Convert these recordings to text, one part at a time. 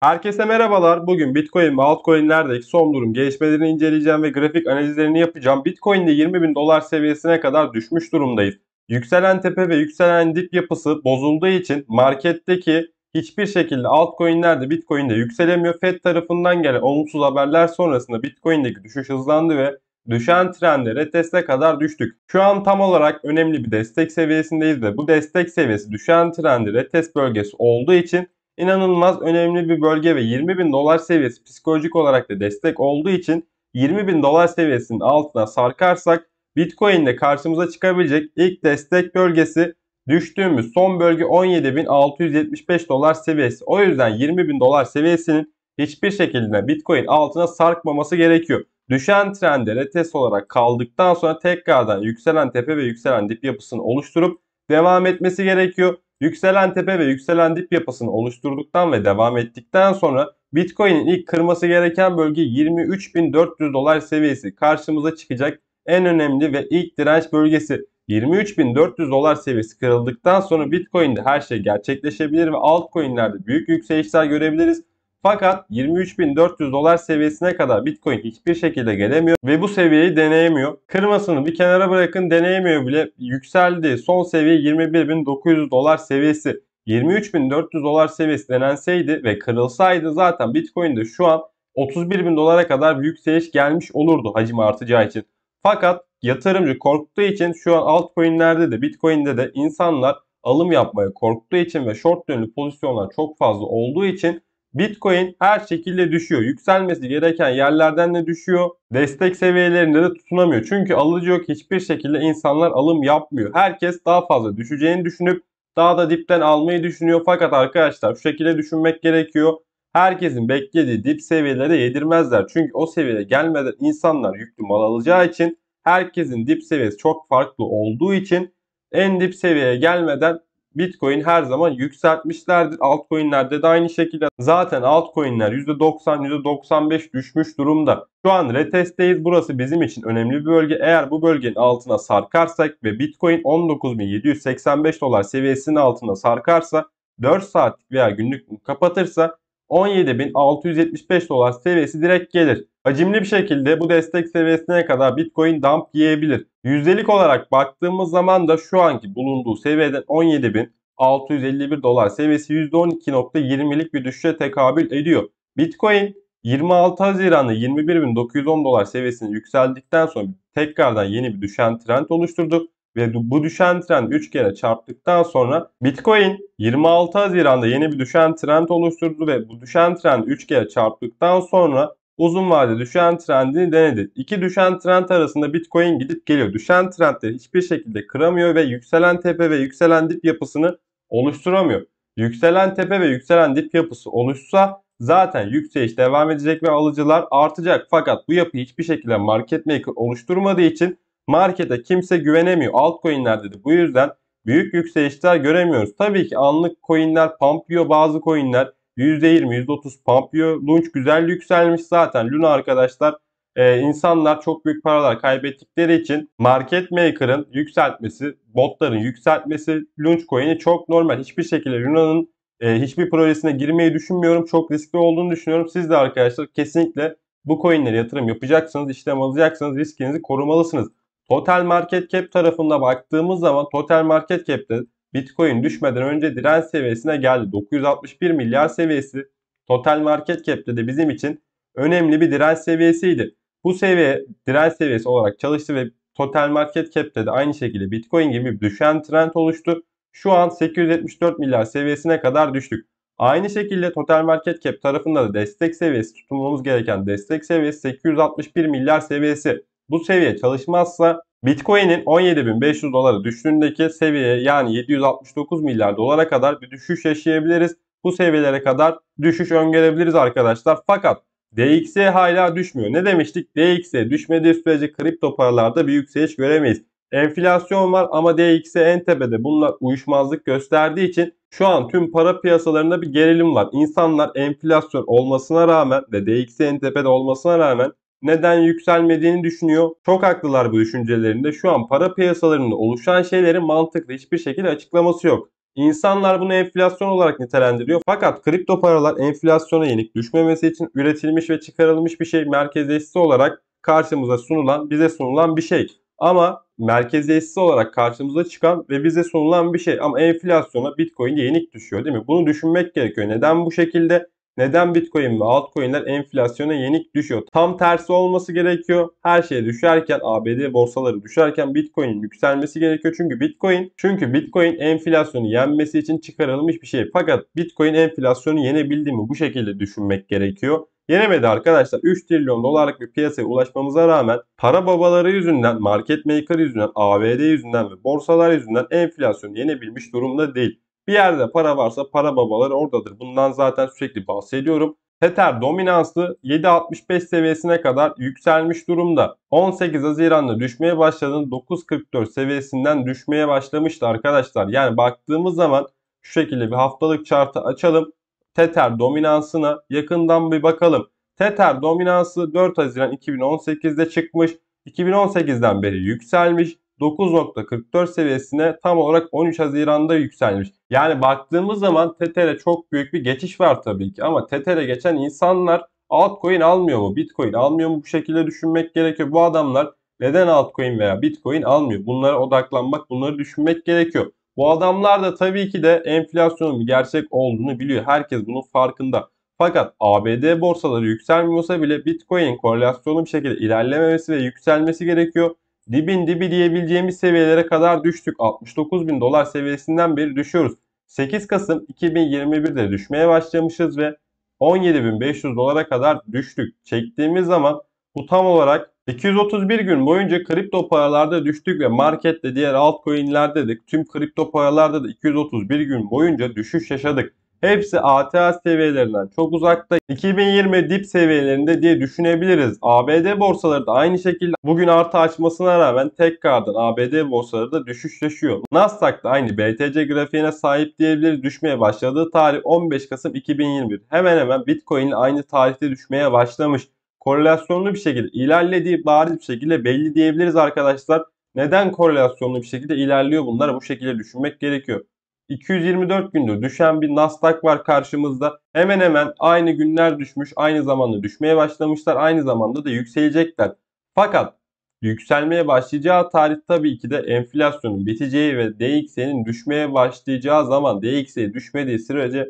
Herkese merhabalar. Bugün Bitcoin ve altcoin'lerdeki son durum gelişmelerini inceleyeceğim ve grafik analizlerini yapacağım. Bitcoin de 20 bin dolar seviyesine kadar düşmüş durumdayız. Yükselen tepe ve yükselen dip yapısı bozulduğu için marketteki hiçbir şekilde Bitcoin de yükselemiyor. Fed tarafından gelen olumsuz haberler sonrasında Bitcoin'deki düşüş hızlandı ve düşen trende reteste kadar düştük. Şu an tam olarak önemli bir destek seviyesindeyiz ve bu destek seviyesi düşen trende retest bölgesi olduğu için inanılmaz önemli bir bölge ve 20 bin dolar seviyesi psikolojik olarak da destek olduğu için 20 bin dolar seviyesinin altına sarkarsak Bitcoin'de karşımıza çıkabilecek ilk destek bölgesi düştüğümüz son bölge 17.675 dolar seviyesi. O yüzden 20 bin dolar seviyesinin hiçbir şekilde Bitcoin altına sarkmaması gerekiyor. Düşen trende retest olarak kaldıktan sonra tekrardan yükselen tepe ve yükselen dip yapısını oluşturup devam etmesi gerekiyor. Yükselen tepe ve yükselen dip yapısını oluşturduktan ve devam ettikten sonra Bitcoin'in ilk kırması gereken bölge 23.400 dolar seviyesi karşımıza çıkacak en önemli ve ilk direnç bölgesi. 23.400 dolar seviyesi kırıldıktan sonra Bitcoin'de her şey gerçekleşebilir ve altcoin'lerde büyük yükselişler görebiliriz. Fakat 23.400 dolar seviyesine kadar Bitcoin hiçbir şekilde gelemiyor ve bu seviyeyi deneyemiyor. Kırmasını bir kenara bırakın deneyemiyor bile. Yükseldi. Son seviye 21.900 dolar seviyesi. 23.400 dolar seviyesi denenseydi ve kırılsaydı zaten Bitcoin'de şu an 31.000 dolara kadar bir yükseliş gelmiş olurdu hacim artacağı için. Fakat yatırımcı korktuğu için şu an altcoin'lerde de Bitcoin'de de insanlar alım yapmaya korktuğu için ve short dönülü pozisyonlar çok fazla olduğu için Bitcoin her şekilde düşüyor. Yükselmesi gereken yerlerden de düşüyor. Destek seviyelerinde de tutunamıyor. Çünkü alıcı yok. Hiçbir şekilde insanlar alım yapmıyor. Herkes daha fazla düşeceğini düşünüp daha da dipten almayı düşünüyor. Fakat arkadaşlar şu şekilde düşünmek gerekiyor. Herkesin beklediği dip seviyelere yedirmezler. Çünkü o seviyede gelmeden insanlar yüklü mal alacağı için herkesin dip seviyesi çok farklı olduğu için en dip seviyeye gelmeden Bitcoin her zaman yükseltmişlerdir. Altcoin'lerde de aynı şekilde. Zaten altcoin'ler %90, %95 düşmüş durumda. Şu an retestteyiz. Burası bizim için önemli bir bölge. Eğer bu bölgenin altına sarkarsak ve Bitcoin 19.785 dolar seviyesinin altına sarkarsa 4 saatlik veya günlük kapatırsa 17.675 dolar seviyesi direkt gelir. Hacimli bir şekilde bu destek seviyesine kadar Bitcoin dump yiyebilir. Yüzdelik olarak baktığımız zaman da şu anki bulunduğu seviyeden 17.651 dolar seviyesi %12.20'lik bir düşüşe tekabül ediyor. Bitcoin 26 Haziran'da 21.910 dolar seviyesine yükseldikten sonra tekrardan yeni bir düşen trend oluşturdu ve bu düşen trend 3 kere çarptıktan sonra Bitcoin 26 Haziran'da yeni bir düşen trend oluşturdu ve bu düşen trend 3 kere çarptıktan sonra uzun vadede düşen trendini denedi. İki düşen trend arasında Bitcoin gidip geliyor. Düşen trendleri hiçbir şekilde kıramıyor ve yükselen tepe ve yükselen dip yapısını oluşturamıyor. Yükselen tepe ve yükselen dip yapısı oluşsa zaten yükseliş devam edecek ve alıcılar artacak. Fakat bu yapı hiçbir şekilde market maker oluşturmadığı için Markete kimse güvenemiyor. Altcoin'ler dedi. Bu yüzden büyük yükselişler göremiyoruz. Tabii ki anlık coin'ler pump Bazı coin'ler %20, %30 pump Lunch güzel yükselmiş zaten. Luna arkadaşlar ee, insanlar çok büyük paralar kaybettikleri için market maker'ın yükseltmesi, botların yükseltmesi lunch Launchcoin'i çok normal. Hiçbir şekilde Luna'nın e, hiçbir projesine girmeyi düşünmüyorum. Çok riskli olduğunu düşünüyorum. Siz de arkadaşlar kesinlikle bu coin'lere yatırım yapacaksınız, işlem alacaksınız, riskinizi korumalısınız. Total Market Cap tarafında baktığımız zaman Total Market Cap'te Bitcoin düşmeden önce direnç seviyesine geldi. 961 milyar seviyesi Total Market Cap'te de bizim için önemli bir direnç seviyesiydi. Bu seviye direnç seviyesi olarak çalıştı ve Total Market Cap'te de aynı şekilde Bitcoin gibi düşen trend oluştu. Şu an 874 milyar seviyesine kadar düştük. Aynı şekilde Total Market Cap tarafında da destek seviyesi tutulmamız gereken destek seviyesi 861 milyar seviyesi. Bu seviye çalışmazsa Bitcoin'in 17.500 dolara düştüğündeki seviye yani 769 milyar dolara kadar bir düşüş yaşayabiliriz. Bu seviyelere kadar düşüş öngörebiliriz arkadaşlar. Fakat DXY e hala düşmüyor. Ne demiştik? DXY e düşmediği sürece kripto paralarda bir yükseliş göremeyiz. Enflasyon var ama DXY e en tepede bunlar uyuşmazlık gösterdiği için şu an tüm para piyasalarında bir gerilim var. İnsanlar enflasyon olmasına rağmen ve DXY en tepede olmasına rağmen neden yükselmediğini düşünüyor. Çok haklılar bu düşüncelerinde. Şu an para piyasalarında oluşan şeylerin mantıklı hiçbir şekilde açıklaması yok. İnsanlar bunu enflasyon olarak nitelendiriyor. Fakat kripto paralar enflasyona yenik düşmemesi için üretilmiş ve çıkarılmış bir şey merkezleşsi olarak karşımıza sunulan, bize sunulan bir şey. Ama merkeziyetsiz olarak karşımıza çıkan ve bize sunulan bir şey. Ama enflasyona Bitcoin yenik düşüyor değil mi? Bunu düşünmek gerekiyor. Neden bu şekilde? Neden Bitcoin ve altcoin'ler enflasyona yenik düşüyor? Tam tersi olması gerekiyor. Her şey düşerken ABD borsaları düşerken Bitcoin'in yükselmesi gerekiyor. Çünkü Bitcoin çünkü Bitcoin enflasyonu yenmesi için çıkarılmış bir şey. Fakat Bitcoin enflasyonu yenebildi mi? Bu şekilde düşünmek gerekiyor. Yenemedi arkadaşlar 3 trilyon dolarlık bir piyasaya ulaşmamıza rağmen para babaları yüzünden, market maker yüzünden, ABD yüzünden ve borsalar yüzünden enflasyonu yenebilmiş durumda değil. Bir yerde para varsa para babaları oradadır. Bundan zaten sürekli bahsediyorum. Tether dominansı 7.65 seviyesine kadar yükselmiş durumda. 18 Haziran'da düşmeye başladığında 9.44 seviyesinden düşmeye başlamıştı arkadaşlar. Yani baktığımız zaman şu şekilde bir haftalık chartı açalım. Tether dominansına yakından bir bakalım. Tether dominansı 4 Haziran 2018'de çıkmış. 2018'den beri yükselmiş. 9.44 seviyesine tam olarak 13 Haziran'da yükselmiş. Yani baktığımız zaman Tether'e çok büyük bir geçiş var tabii ki ama Tether'e geçen insanlar altcoin almıyor mu, bitcoin almıyor mu bu şekilde düşünmek gerekiyor. Bu adamlar neden altcoin veya bitcoin almıyor? Bunlara odaklanmak, bunları düşünmek gerekiyor. Bu adamlar da tabii ki de enflasyonun gerçek olduğunu biliyor. Herkes bunun farkında. Fakat ABD borsaları yükselmiyorsa bile Bitcoin'in korelasyonu bir şekilde ilerlememesi ve yükselmesi gerekiyor dibin dibi diyebileceğimiz seviyelere kadar düştük. 69 bin dolar seviyesinden beri düşüyoruz. 8 Kasım 2021'de düşmeye başlamışız ve 17.500 dolara kadar düştük. Çektiğimiz zaman bu tam olarak 231 gün boyunca kripto paralarda düştük ve markette diğer altcoin'lerde de tüm kripto paralarda da 231 gün boyunca düşüş yaşadık. Hepsi ATH seviyelerinden çok uzakta. 2020 dip seviyelerinde diye düşünebiliriz. ABD borsaları da aynı şekilde bugün artı açmasına rağmen tekrardan ABD borsaları da düşüş yaşıyor. Nasdaq da aynı BTC grafiğine sahip diyebiliriz. Düşmeye başladığı tarih 15 Kasım 2021. Hemen hemen Bitcoin aynı tarihte düşmeye başlamış. Korelasyonlu bir şekilde ilerlediği bariz bir şekilde belli diyebiliriz arkadaşlar. Neden korelasyonlu bir şekilde ilerliyor bunlar? Bu şekilde düşünmek gerekiyor. 224 gündür düşen bir Nasdaq var karşımızda. Hemen hemen aynı günler düşmüş, aynı zamanda düşmeye başlamışlar, aynı zamanda da yükselecekler. Fakat yükselmeye başlayacağı tarih tabii ki de enflasyonun biteceği ve DXY'nin düşmeye başlayacağı zaman DXY e düşmediği sürece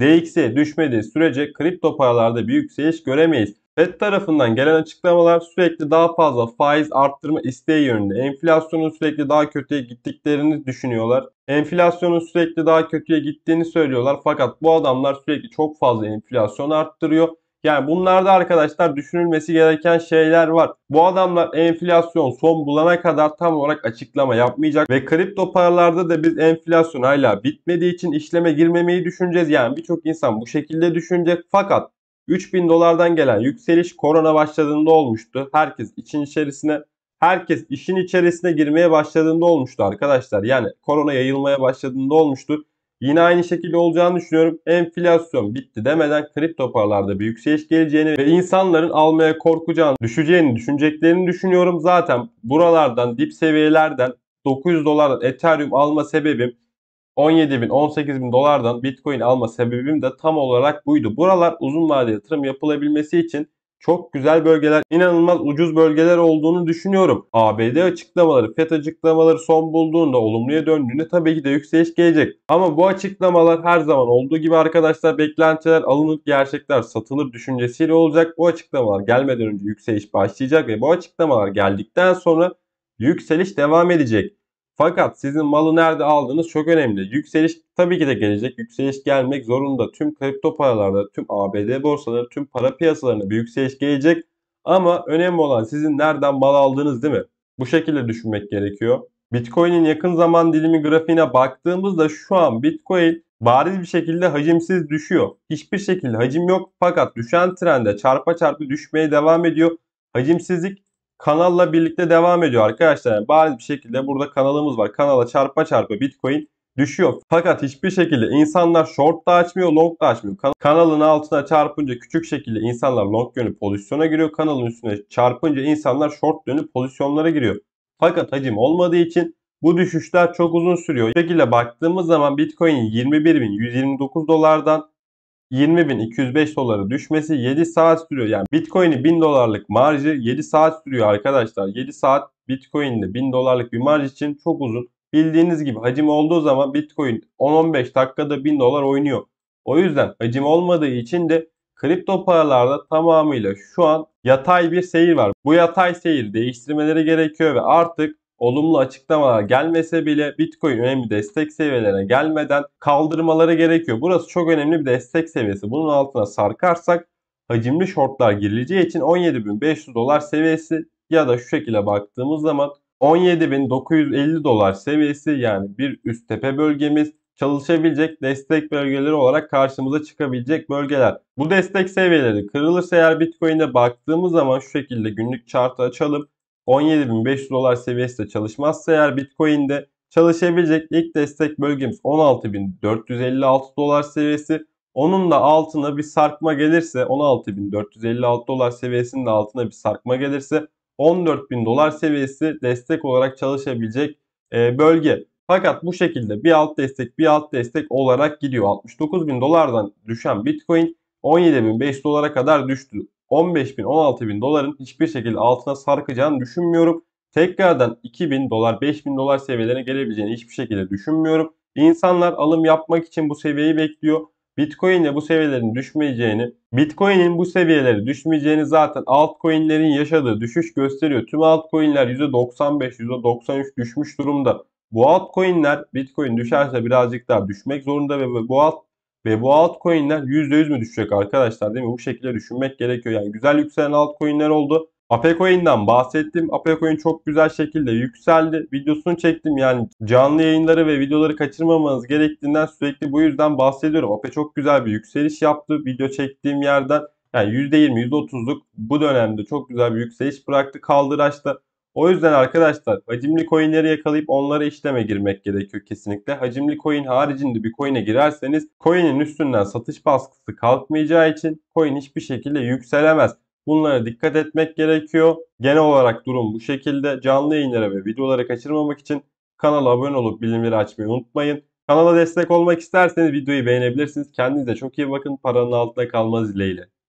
DXY e düşmediği sürece kripto paralarda bir yükseliş göremeyiz. FED tarafından gelen açıklamalar sürekli daha fazla faiz arttırma isteği yönünde. Enflasyonun sürekli daha kötüye gittiklerini düşünüyorlar. Enflasyonun sürekli daha kötüye gittiğini söylüyorlar. Fakat bu adamlar sürekli çok fazla enflasyon arttırıyor. Yani bunlarda arkadaşlar düşünülmesi gereken şeyler var. Bu adamlar enflasyon son bulana kadar tam olarak açıklama yapmayacak. Ve kripto paralarda da biz enflasyon hala bitmediği için işleme girmemeyi düşüneceğiz. Yani birçok insan bu şekilde düşünecek. Fakat 3000 dolardan gelen yükseliş korona başladığında olmuştu. Herkes için içerisine herkes işin içerisine girmeye başladığında olmuştu arkadaşlar. Yani korona yayılmaya başladığında olmuştu. Yine aynı şekilde olacağını düşünüyorum. Enflasyon bitti demeden kripto paralarda bir yükseliş geleceğini ve insanların almaya korkacağını, düşeceğini düşüneceklerini düşünüyorum. Zaten buralardan dip seviyelerden 900 dolar Ethereum alma sebebim 17 bin 18 bin dolardan Bitcoin alma sebebim de tam olarak buydu. Buralar uzun vadeli yatırım yapılabilmesi için çok güzel bölgeler, inanılmaz ucuz bölgeler olduğunu düşünüyorum. ABD açıklamaları, FED açıklamaları son bulduğunda, olumluya döndüğünde tabii ki de yükseliş gelecek. Ama bu açıklamalar her zaman olduğu gibi arkadaşlar beklentiler alınıp gerçekler satılır düşüncesiyle olacak. Bu açıklamalar gelmeden önce yükseliş başlayacak ve bu açıklamalar geldikten sonra yükseliş devam edecek. Fakat sizin malı nerede aldığınız çok önemli. Yükseliş tabii ki de gelecek. Yükseliş gelmek zorunda. Tüm kripto paralarda, tüm ABD borsaları, tüm para piyasalarında bir yükseliş gelecek. Ama önemli olan sizin nereden mal aldığınız değil mi? Bu şekilde düşünmek gerekiyor. Bitcoin'in yakın zaman dilimi grafiğine baktığımızda şu an Bitcoin bariz bir şekilde hacimsiz düşüyor. Hiçbir şekilde hacim yok fakat düşen trende çarpa çarpı düşmeye devam ediyor. Hacimsizlik kanalla birlikte devam ediyor arkadaşlar. Yani bariz bir şekilde burada kanalımız var. Kanala çarpa çarpa Bitcoin düşüyor. Fakat hiçbir şekilde insanlar short da açmıyor, long da açmıyor. kanalın altına çarpınca küçük şekilde insanlar long dönüp pozisyona giriyor. Kanalın üstüne çarpınca insanlar short dönüp pozisyonlara giriyor. Fakat hacim olmadığı için bu düşüşler çok uzun sürüyor. Bu şekilde baktığımız zaman Bitcoin 21.129 dolardan 20.205 dolara düşmesi 7 saat sürüyor. Yani Bitcoin'i 1000 dolarlık marjı 7 saat sürüyor arkadaşlar. 7 saat Bitcoin'de 1000 dolarlık bir marj için çok uzun. Bildiğiniz gibi hacim olduğu zaman Bitcoin 10-15 dakikada 1000 dolar oynuyor. O yüzden hacim olmadığı için de kripto paralarda tamamıyla şu an yatay bir seyir var. Bu yatay seyir değiştirmeleri gerekiyor ve artık olumlu açıklamalar gelmese bile Bitcoin önemli destek seviyelerine gelmeden kaldırmaları gerekiyor. Burası çok önemli bir destek seviyesi. Bunun altına sarkarsak hacimli shortlar girileceği için 17.500 dolar seviyesi ya da şu şekilde baktığımız zaman 17.950 dolar seviyesi yani bir üst tepe bölgemiz çalışabilecek destek bölgeleri olarak karşımıza çıkabilecek bölgeler. Bu destek seviyeleri kırılırsa eğer Bitcoin'e baktığımız zaman şu şekilde günlük chartı açalım. 17.500 dolar seviyesinde çalışmazsa eğer Bitcoin'de çalışabilecek ilk destek bölgemiz 16.456 dolar seviyesi. Onun da altına bir sarkma gelirse 16.456 dolar seviyesinin de altına bir sarkma gelirse 14.000 dolar seviyesi destek olarak çalışabilecek e, bölge. Fakat bu şekilde bir alt destek bir alt destek olarak gidiyor. 69.000 dolardan düşen Bitcoin 17.500 dolara kadar düştü. 15 bin 16 bin doların hiçbir şekilde altına sarkacağını düşünmüyorum. Tekrardan 2 bin dolar 5 bin dolar seviyelerine gelebileceğini hiçbir şekilde düşünmüyorum. İnsanlar alım yapmak için bu seviyeyi bekliyor. Bitcoin de bu seviyelerin düşmeyeceğini, Bitcoin'in bu seviyeleri düşmeyeceğini zaten altcoin'lerin yaşadığı düşüş gösteriyor. Tüm altcoin'ler %95, %93 düşmüş durumda. Bu altcoin'ler Bitcoin düşerse birazcık daha düşmek zorunda ve bu alt ve bu altcoin'ler %100 mü düşecek arkadaşlar değil mi? Bu şekilde düşünmek gerekiyor. Yani güzel yükselen altcoin'ler oldu. Apecoin'den bahsettim. Apecoin çok güzel şekilde yükseldi. Videosunu çektim yani canlı yayınları ve videoları kaçırmamanız gerektiğinden sürekli bu yüzden bahsediyorum. Ape çok güzel bir yükseliş yaptı. Video çektiğim yerden yani %20, %30'luk bu dönemde çok güzel bir yükseliş bıraktı. Kaldıraçta o yüzden arkadaşlar hacimli coinleri yakalayıp onlara işleme girmek gerekiyor kesinlikle. Hacimli coin haricinde bir coin'e girerseniz coin'in üstünden satış baskısı kalkmayacağı için coin hiçbir şekilde yükselemez. Bunlara dikkat etmek gerekiyor. Genel olarak durum bu şekilde. Canlı yayınlara ve videoları kaçırmamak için kanala abone olup bilimleri açmayı unutmayın. Kanala destek olmak isterseniz videoyu beğenebilirsiniz. Kendinize çok iyi bakın. Paranın altında kalmaz dileğiyle.